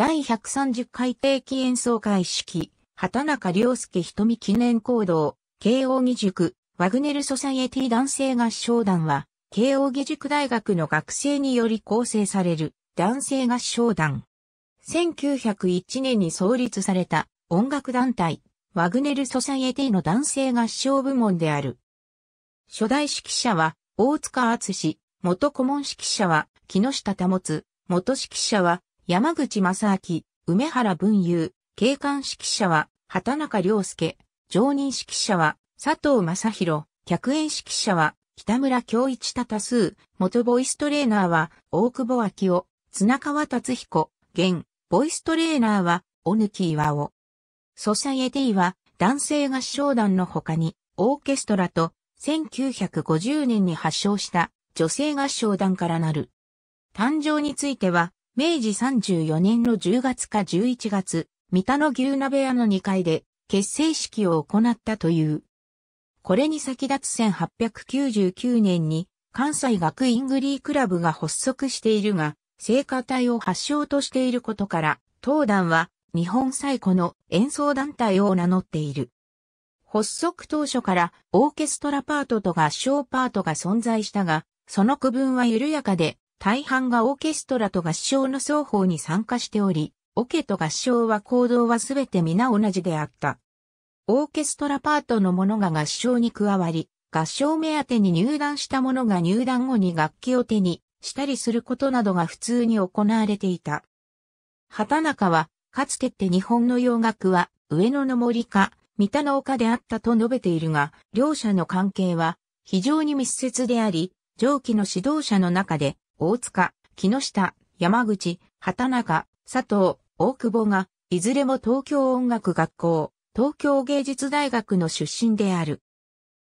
第130回定期演奏会式、畑中良介瞳記念行動、慶応義塾、ワグネルソサイエティ男性合唱団は、慶応義塾大学の学生により構成される男性合唱団。1901年に創立された音楽団体、ワグネルソサイエティの男性合唱部門である。初代指揮者は、大塚厚元顧問指揮者は、木下保元指揮者は、山口正明、梅原文雄、警官指揮者は、畑中良介、常任指揮者は、佐藤正宏、客演指揮者は、北村京一多多数、元ボイストレーナーは、大久保昭夫、綱川達彦、現、ボイストレーナーは、小貫岩尾。ソサイエティは、男性合唱団の他に、オーケストラと、1950年に発祥した、女性合唱団からなる。誕生については、明治34年の10月か11月、三田の牛鍋屋の2階で結成式を行ったという。これに先立つ1899年に関西学院グリークラブが発足しているが、聖歌隊を発祥としていることから、当団は日本最古の演奏団体を名乗っている。発足当初からオーケストラパートと合唱パートが存在したが、その区分は緩やかで大半がオーケストラと合唱の双方に参加しており、オケと合唱は行動はすべて皆同じであった。オーケストラパートの者が合唱に加わり、合唱目当てに入団した者が入団後に楽器を手にしたりすることなどが普通に行われていた。畑中は、かつてって日本の洋楽は上野の森か、三田の丘であったと述べているが、両者の関係は非常に密接であり、上記の指導者の中で大塚、木下、山口、畑中、佐藤、大久保が、いずれも東京音楽学校、東京芸術大学の出身である。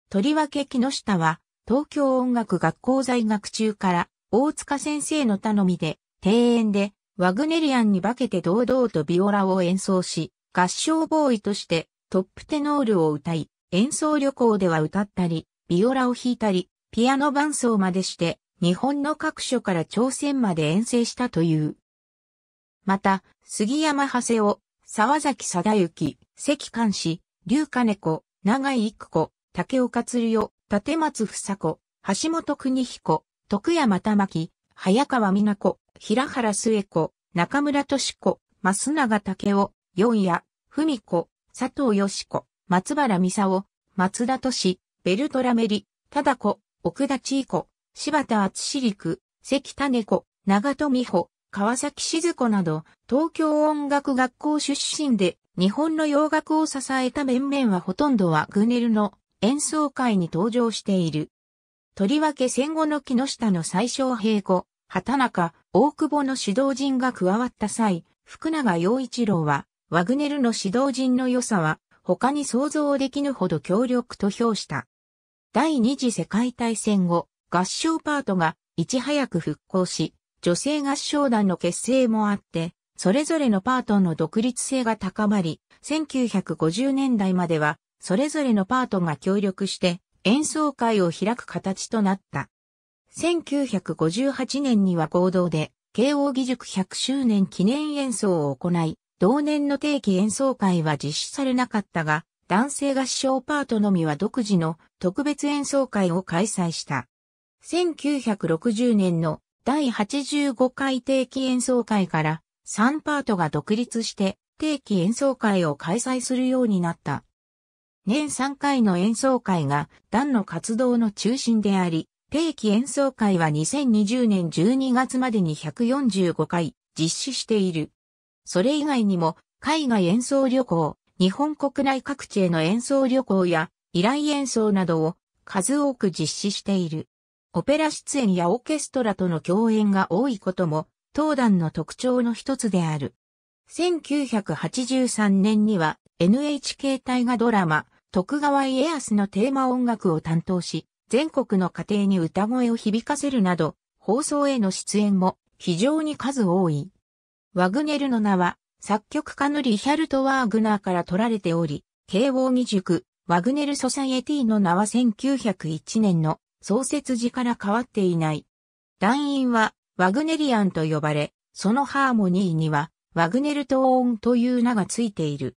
とりわけ木下は、東京音楽学校在学中から、大塚先生の頼みで、庭園で、ワグネリアンに化けて堂々とビオラを演奏し、合唱ボーイとしてトップテノールを歌い、演奏旅行では歌ったり、ビオラを弾いたり、ピアノ伴奏までして日本の各所から朝鮮まで遠征したという。また、杉山長谷を、沢崎貞之、関関氏、龍金子、長井育子、竹岡鶴代、立松房子、橋本邦彦、徳山玉木、早川美奈子、平原末子、中村敏子、増永武雄、四谷、文子、佐藤義子、松原美佐夫、松田俊、ベルトラメリ、忠子、奥田千恵子、柴田厚志陸、関種子、長戸美穂、川崎静子など、東京音楽学校出身で、日本の洋楽を支えた面々はほとんどはグネルの演奏会に登場している。とりわけ戦後の木下の最小平子、畑中、大久保の指導陣が加わった際、福永陽一郎は、ワグネルの指導陣の良さは、他に想像できぬほど強力と評した。第二次世界大戦後、合唱パートがいち早く復興し、女性合唱団の結成もあって、それぞれのパートの独立性が高まり、1950年代までは、それぞれのパートが協力して演奏会を開く形となった。1958年には合同で、慶応義塾100周年記念演奏を行い、同年の定期演奏会は実施されなかったが、男性合唱パートのみは独自の特別演奏会を開催した。1960年の第85回定期演奏会から3パートが独立して定期演奏会を開催するようになった。年3回の演奏会が団の活動の中心であり、定期演奏会は2020年12月までに145回実施している。それ以外にも海外演奏旅行、日本国内各地への演奏旅行や依頼演奏などを数多く実施している。オペラ出演やオーケストラとの共演が多いことも、当団の特徴の一つである。1983年には NHK 大河ドラマ、徳川家康のテーマ音楽を担当し、全国の家庭に歌声を響かせるなど、放送への出演も非常に数多い。ワグネルの名は、作曲家のリヒャルト・ワーグナーから取られており、慶応義塾、ワグネル・ソサエティの名は1901年の創設時から変わっていない。団員はワグネリアンと呼ばれ、そのハーモニーにはワグネルトーンという名がついている。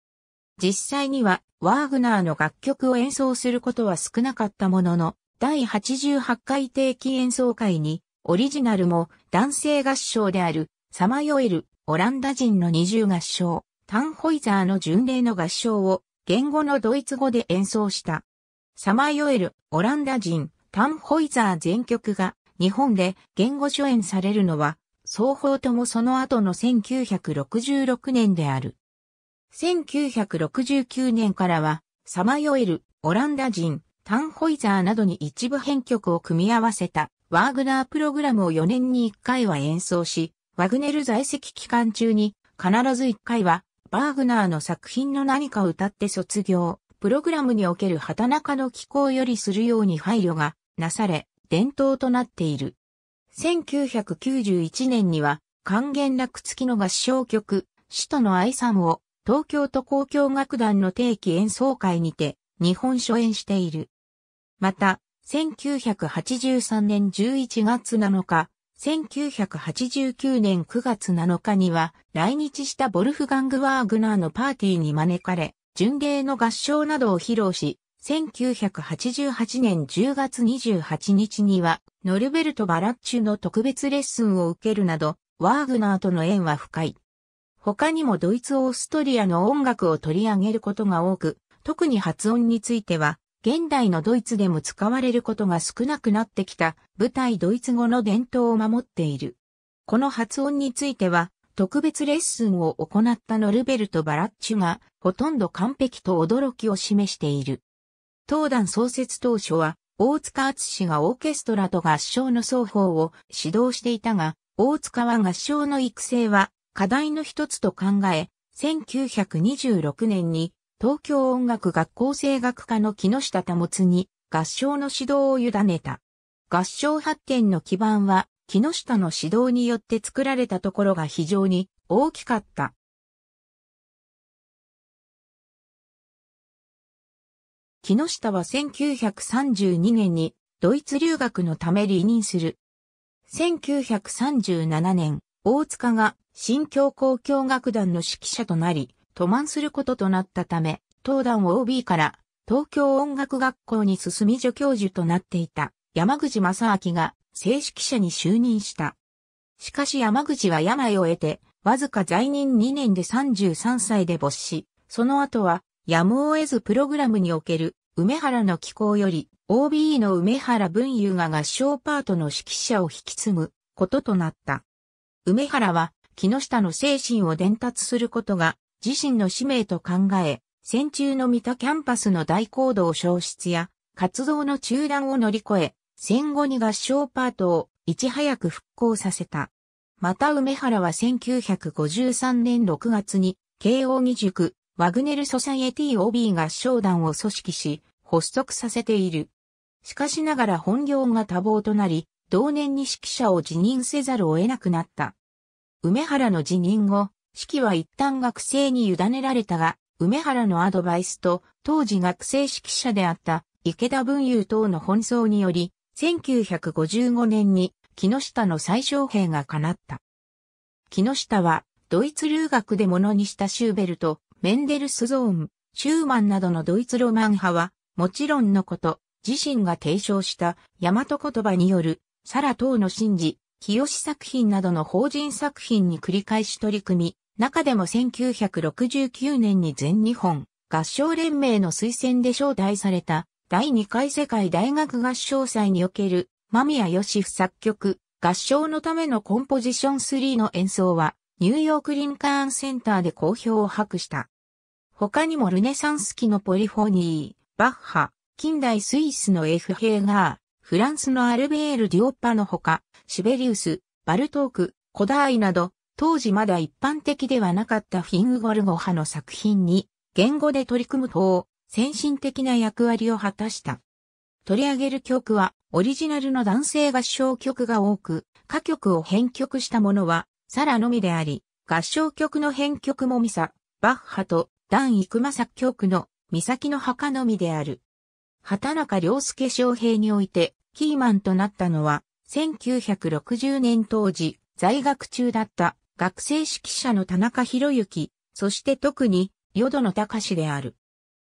実際にはワーグナーの楽曲を演奏することは少なかったものの、第88回定期演奏会に、オリジナルも男性合唱である、サマヨエル、オランダ人の二重合唱、タンホイザーの巡礼の合唱を、言語のドイツ語で演奏した。サマヨエル、オランダ人、タンホイザー全曲が日本で言語初演されるのは、双方ともその後の1966年である。1969年からは、サマヨエル、オランダ人、タンホイザーなどに一部編曲を組み合わせたワーグナープログラムを4年に1回は演奏し、ワグネル在籍期間中に必ず1回はバーグナーの作品の何かを歌って卒業、プログラムにおける畑中の気候よりするように配慮がなされ、伝統となっている。1991年には、還元楽月の合唱曲、首都の愛さんを、東京都交響楽団の定期演奏会にて、日本初演している。また、1983年11月7日、1989年9月7日には来日したボルフガング・ワーグナーのパーティーに招かれ、巡礼の合唱などを披露し、1988年10月28日には、ノルベルト・バラッチュの特別レッスンを受けるなど、ワーグナーとの縁は深い。他にもドイツ・オーストリアの音楽を取り上げることが多く、特に発音については、現代のドイツでも使われることが少なくなってきた舞台ドイツ語の伝統を守っている。この発音については、特別レッスンを行ったノルベルト・バラッチュが、ほとんど完璧と驚きを示している。東団創設当初は、大塚厚氏がオーケストラと合唱の双方を指導していたが、大塚は合唱の育成は課題の一つと考え、1926年に東京音楽学校声楽科の木下保に合唱の指導を委ねた。合唱発展の基盤は木下の指導によって作られたところが非常に大きかった。木下は1932年にドイツ留学のため離任する。1937年、大塚が新教交響楽団の指揮者となり、渡満することとなったため、東団 OB から東京音楽学校に進み助教授となっていた山口正明が正式者に就任した。しかし山口は病を得て、わずか在任2年で33歳で没し、その後はやむを得ずプログラムにおける梅原の寄稿より OB の梅原文雄が合唱パートの指揮者を引き継ぐこととなった。梅原は木下の精神を伝達することが自身の使命と考え、戦中の三田キャンパスの大行動消失や活動の中断を乗り越え、戦後に合唱パートをいち早く復興させた。また梅原は1953年6月に慶応義塾ワグネル・ソサイエティオビー合唱団を組織し、発足させている。しかしながら本業が多忙となり、同年に指揮者を辞任せざるを得なくなった。梅原の辞任後、指揮は一旦学生に委ねられたが、梅原のアドバイスと、当時学生指揮者であった池田文雄等の奔走により、1955年に木下の最小兵が叶った。木下は、ドイツ留学でものにしたシューベルト、メンデルスゾーン、シューマンなどのドイツロマン派は、もちろんのこと、自身が提唱した大和言葉による、サラ等の神事、清作品などの法人作品に繰り返し取り組み、中でも1969年に全日本合唱連盟の推薦で招待された第2回世界大学合唱祭における間宮義夫作曲合唱のためのコンポジション3の演奏はニューヨークリンカーンセンターで好評を博した。他にもルネサンス期のポリフォニー、バッハ、近代スイスのエフヘーガー、フランスのアルベール・デュオッパのほか、シベリウス、バルトーク、コダーイなど、当時まだ一般的ではなかったフィングゴルゴ派の作品に、言語で取り組むと、先進的な役割を果たした。取り上げる曲は、オリジナルの男性合唱曲が多く、歌曲を編曲したものは、サラのみであり、合唱曲の編曲もミサ、バッハと、ダン・イクマ作曲の、岬の墓のみである。畑中良介将兵において、キーマンとなったのは、1960年当時、在学中だった学生指揮者の田中博之、そして特に、淀野隆である。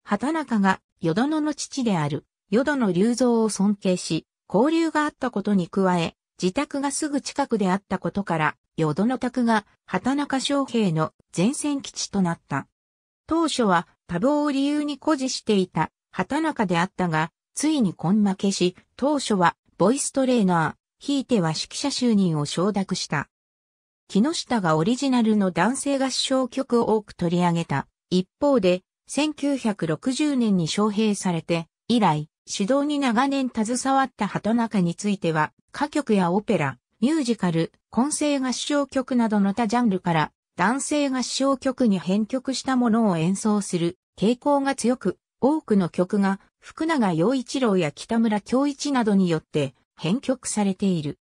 畑中が、淀野の父である、淀野隆三を尊敬し、交流があったことに加え、自宅がすぐ近くであったことから、淀の宅が畑中将兵の前線基地となった。当初は多忙を理由に誇示していた畑中であったが、ついに根負けし、当初はボイストレーナー、ひいては指揮者就任を承諾した。木下がオリジナルの男性合唱曲を多く取り上げた。一方で、1960年に招聘されて、以来、指導に長年携わった畑中については、歌曲やオペラ、ミュージカル、混声合唱曲などの他ジャンルから男性合唱曲に編曲したものを演奏する傾向が強く、多くの曲が福永陽一郎や北村京一などによって編曲されている。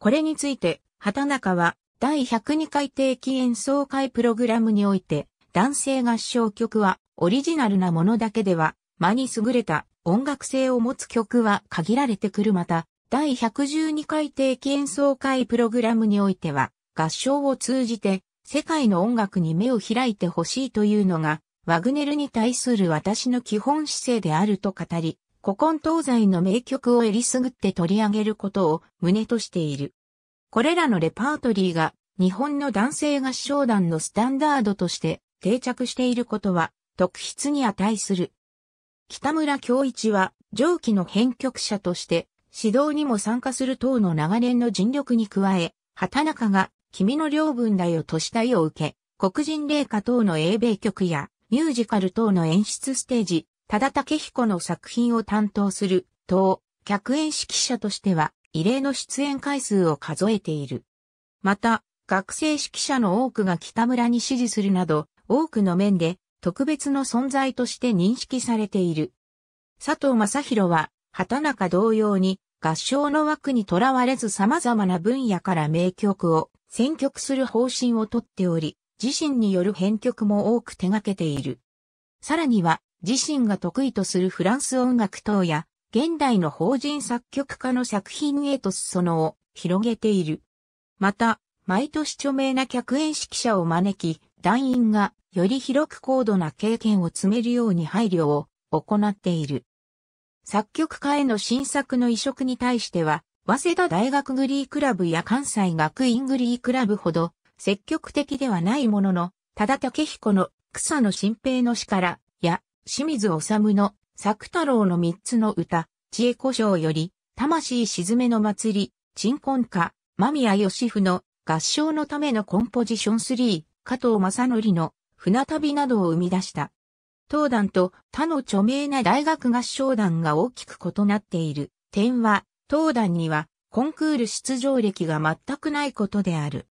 これについて、畑中は第102回定期演奏会プログラムにおいて、男性合唱曲はオリジナルなものだけでは、間に優れた音楽性を持つ曲は限られてくるまた、第112回定期演奏会プログラムにおいては、合唱を通じて世界の音楽に目を開いてほしいというのが、ワグネルに対する私の基本姿勢であると語り、古今東西の名曲をえりすぐって取り上げることを胸としている。これらのレパートリーが日本の男性合唱団のスタンダードとして定着していることは特筆に値する。北村京一は上記の編曲者として指導にも参加する党の長年の尽力に加え、畑中が君の領分だよとしたいを受け、黒人霊歌等の英米曲やミュージカル等の演出ステージ、多田武彦の作品を担当する党、客演指揮者としては異例の出演回数を数えている。また、学生指揮者の多くが北村に支持するなど、多くの面で特別の存在として認識されている。佐藤正宏は畑中同様に合唱の枠にとらわれず様々な分野から名曲を選曲する方針をとっており、自身による編曲も多く手掛けている。さらには、自身が得意とするフランス音楽等や、現代の法人作曲家の作品へと裾野を広げている。また、毎年著名な客演指揮者を招き、団員がより広く高度な経験を積めるように配慮を行っている。作曲家への新作の移植に対しては、早稲田大学グリークラブや関西学院グリークラブほど積極的ではないものの、た田武彦の草野新平の詩からや清水治の作太郎の三つの歌、知恵古将より、魂沈めの祭り、鎮魂歌、間宮義夫の合唱のためのコンポジション3、加藤正則の船旅などを生み出した。当団と他の著名な大学合唱団が大きく異なっている点は、当団にはコンクール出場歴が全くないことである。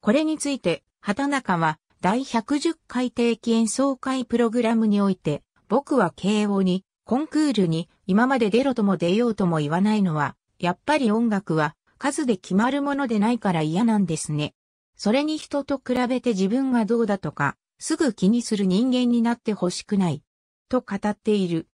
これについて、畑中は第110回定期演奏会プログラムにおいて、僕は慶応に、コンクールに今まで出ろとも出ようとも言わないのは、やっぱり音楽は数で決まるものでないから嫌なんですね。それに人と比べて自分がどうだとか、すぐ気にする人間になってほしくない、と語っている。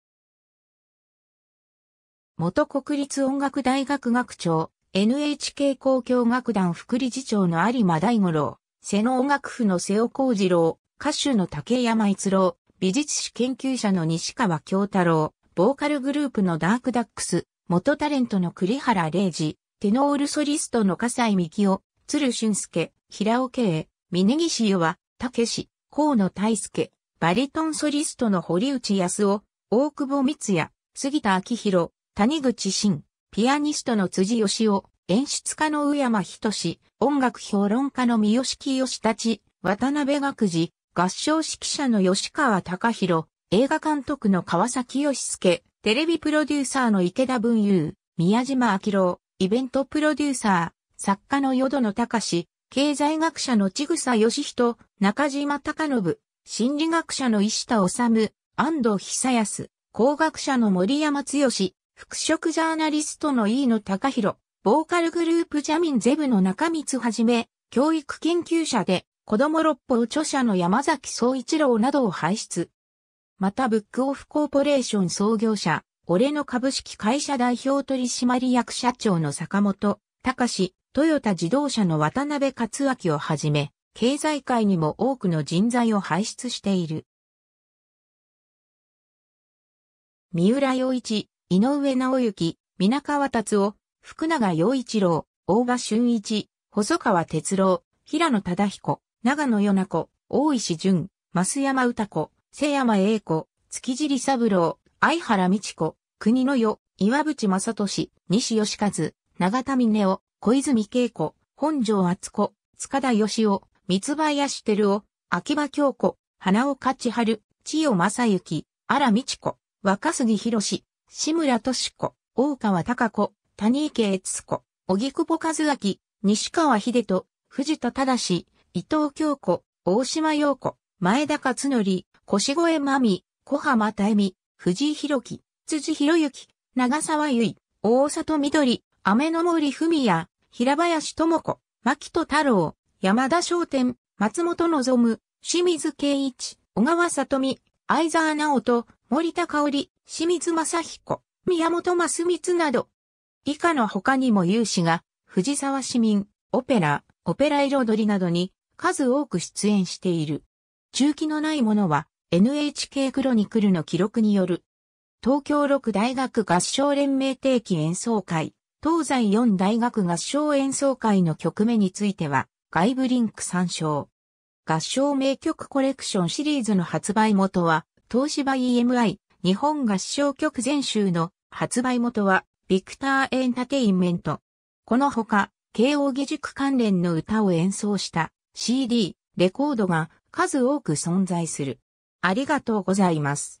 元国立音楽大学学長、NHK 交響楽団副理事長の有馬大五郎、瀬能楽府の瀬尾幸次郎、歌手の竹山逸郎、美術史研究者の西川京太郎、ボーカルグループのダークダックス、元タレントの栗原玲二、テノールソリストの笠井美幹夫、鶴俊介、平尾慶、峯岸優は、武け河野大輔、バリトンソリストの堀内康夫、大久保光也、杉田明宏、谷口真、ピアニストの辻義夫、演出家の宇山仁、音楽評論家の三好清立、渡辺学児、合唱指揮者の吉川隆弘、映画監督の川崎義介、テレビプロデューサーの池田文雄、宮島明郎、イベントプロデューサー、作家の淀野隆経済学者の千草義人、中島隆信、心理学者の石田治、安藤久康、工学者の森山剛、服飾ジャーナリストの飯野隆弘、ボーカルグループジャミンゼブの中光はじめ、教育研究者で、子供六方著者の山崎総一郎などを輩出。またブックオフコーポレーション創業者、俺の株式会社代表取締役社長の坂本、隆、トヨタ自動車の渡辺克明をはじめ、経済界にも多くの人材を輩出している。三浦洋一、井上直行、皆川達夫、福永洋一郎、大場俊一、細川哲郎、平野忠彦、長野与那子、大石淳、増山歌子、瀬山栄子、月尻三郎、相原道子、国の世、岩渕正俊、西義和、長田峰夫、小泉恵子、本庄敦子、塚田義夫、三林照夫、秋葉京子、花岡千春、千代正幸、荒美智子、若杉博志、志村敏子、大川隆子、谷池悦子、荻久保和明、西川秀人、藤田正、伊藤京子、大島洋子、前田勝則、越越真美、小浜大美、藤井弘樹、辻博之、長沢由衣、大里緑、雨の森文也、平林智子、牧戸太郎、山田商店、松本望、清水圭一、小川里美、相沢直人、森田香織、清水正彦、宮本増光など、以下の他にも有志が、藤沢市民、オペラ、オペラ彩りなどに数多く出演している。中期のないものは NHK クロニクルの記録による東京六大学合唱連盟定期演奏会東西4大学合唱演奏会の曲目については、外部リンク参照。合唱名曲コレクションシリーズの発売元は、東芝 EMI 日本合唱曲全集の発売元は、ビクターエンタテインメント。このほか、慶応義塾関連の歌を演奏した CD、レコードが数多く存在する。ありがとうございます。